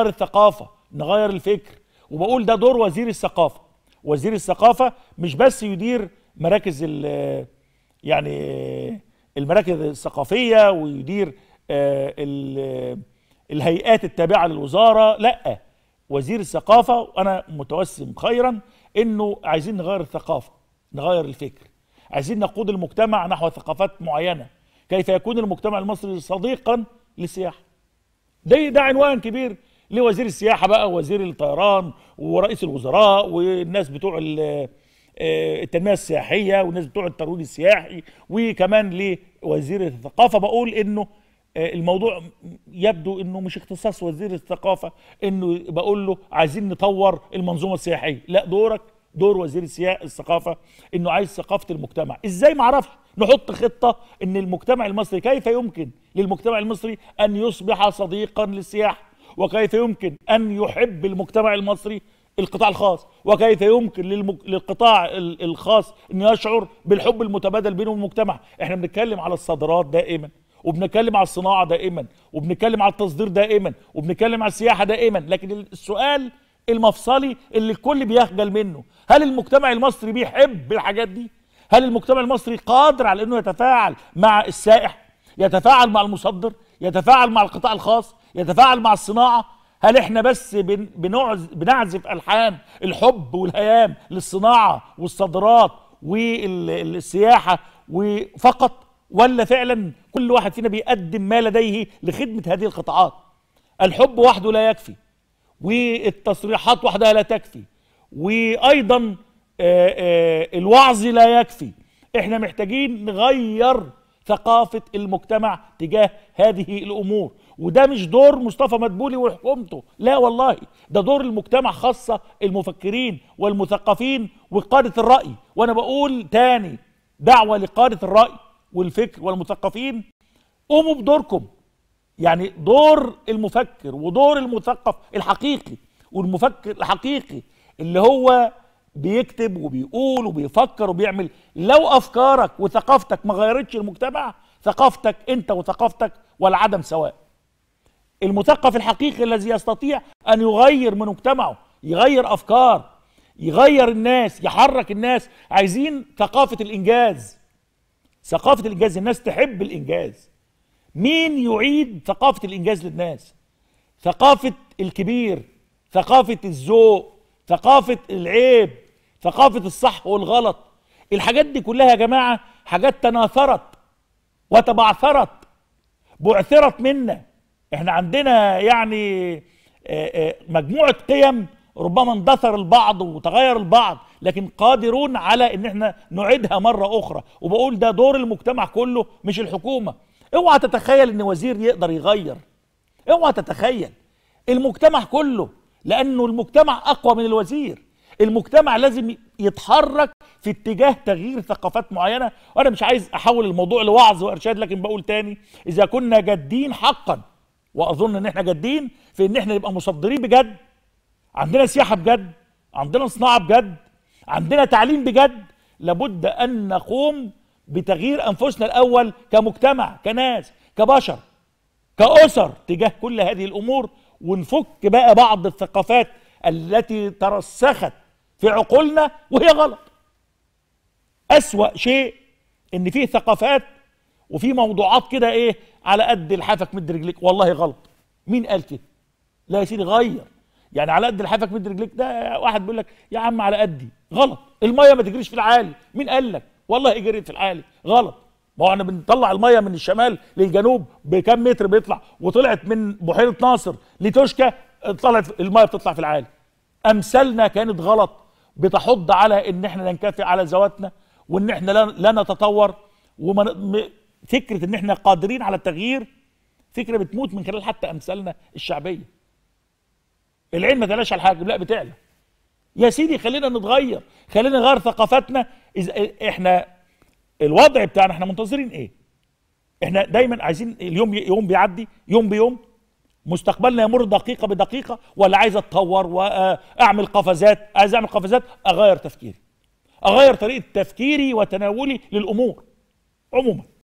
نغير الثقافه نغير الفكر وبقول ده دور وزير الثقافه وزير الثقافه مش بس يدير مراكز يعني المراكز الثقافيه ويدير آه، الهيئات التابعه للوزاره لا وزير الثقافه وانا متوسم خيرا انه عايزين نغير الثقافه نغير الفكر عايزين نقود المجتمع نحو ثقافات معينه كيف يكون المجتمع المصري صديقا للسياحه ده ده عنوان كبير لوزير السياحه بقى وزير الطيران ورئيس الوزراء والناس بتوع آه، التنميه السياحيه والناس بتوع الترويج السياحي وكمان لوزير الثقافه بقول انه آه، الموضوع يبدو انه مش اختصاص وزير الثقافه انه بقول له عايزين نطور المنظومه السياحيه لا دورك دور وزير الثقافه انه عايز ثقافه المجتمع ازاي ما اعرفش نحط خطه ان المجتمع المصري كيف يمكن للمجتمع المصري ان يصبح صديقا للسياحه وكيف يمكن أن يحب المجتمع المصري القطاع الخاص وكيف يمكن للمك... للقطاع الخاص أن يشعر بالحب المتبادل بينه والمجتمع احنا بنتكلم على الصادرات دائما وبنتكلم على الصناعة دائما وبنتكلم على التصدير دائما وبنتكلم على السياحة دائما لكن السؤال المفصلي اللي الكل بيخجل منه هل المجتمع المصري بيحب الحاجات دي هل المجتمع المصري قادر على انه يتفاعل مع السائح يتفاعل مع المصدر يتفاعل مع القطاع الخاص يتفاعل مع الصناعه هل احنا بس بنعزف الحان الحب والهيام للصناعه والصادرات والسياحه وفقط ولا فعلا كل واحد فينا بيقدم ما لديه لخدمه هذه القطاعات الحب وحده لا يكفي والتصريحات وحدها لا تكفي وايضا الوعظ لا يكفي احنا محتاجين نغير ثقافه المجتمع تجاه هذه الامور وده مش دور مصطفى مدبولي وحكومته لا والله ده دور المجتمع خاصة المفكرين والمثقفين وقادة الرأي وأنا بقول تاني دعوة لقادة الرأي والفكر والمثقفين قوموا بدوركم يعني دور المفكر ودور المثقف الحقيقي والمفكر الحقيقي اللي هو بيكتب وبيقول وبيفكر وبيعمل لو افكارك وثقافتك ما غيرتش المجتمع ثقافتك انت وثقافتك والعدم سواء المثقف الحقيقي الذي يستطيع أن يغير من مجتمعه يغير أفكار يغير الناس يحرك الناس عايزين ثقافة الإنجاز ثقافة الإنجاز الناس تحب الإنجاز مين يعيد ثقافة الإنجاز للناس ثقافة الكبير ثقافة الذوق ثقافة العيب ثقافة الصح والغلط الحاجات دي كلها يا جماعة حاجات تناثرت وتبعثرت بعثرت منا احنا عندنا يعني آه، آه، مجموعة قيم ربما اندثر البعض وتغير البعض لكن قادرون على ان احنا نعيدها مرة اخرى وبقول ده دور المجتمع كله مش الحكومة اوعى تتخيل ان وزير يقدر يغير اوعى تتخيل المجتمع كله لانه المجتمع اقوى من الوزير المجتمع لازم يتحرك في اتجاه تغيير ثقافات معينه وانا مش عايز احول الموضوع لوعظ وارشاد لكن بقول تاني اذا كنا جادين حقا واظن ان احنا جادين في ان احنا نبقى مصدرين بجد عندنا سياحه بجد عندنا صناعه بجد عندنا تعليم بجد لابد ان نقوم بتغيير انفسنا الاول كمجتمع كناس كبشر كاسر تجاه كل هذه الامور ونفك بقى بعض الثقافات التي ترسخت في عقولنا وهي غلط اسوا شيء ان في ثقافات وفي موضوعات كده ايه على قد لحافك مد رجليك والله غلط مين قال كده لا يا سيدي غير يعني على قد لحافك مد رجليك ده واحد بيقول لك يا عم على قدي غلط الميه ما تجريش في العالي مين قال لك والله اجري في العالي غلط ما هو احنا بنطلع الميه من الشمال للجنوب بكام متر بيطلع وطلعت من بحيره ناصر لتوشكا طلعت الميه بتطلع في العالي امثالنا كانت غلط بتحض على ان احنا ننكفئ على ذواتنا وان احنا لا, لا نتطور وما فكره ان احنا قادرين على التغيير فكره بتموت من خلال حتى امثالنا الشعبيه العلم ما تلاش على حاجه لا بتعلى يا سيدي خلينا نتغير خلينا نغير ثقافتنا اذا احنا الوضع بتاعنا احنا منتظرين ايه احنا دايما عايزين اليوم يوم بيعدي يوم بيوم مستقبلنا يمر دقيقة بدقيقة ولا عايز اتطور واعمل آه، قفزات عايز اعمل قفزات اغير تفكيري اغير طريقة تفكيري وتناولي للامور عموما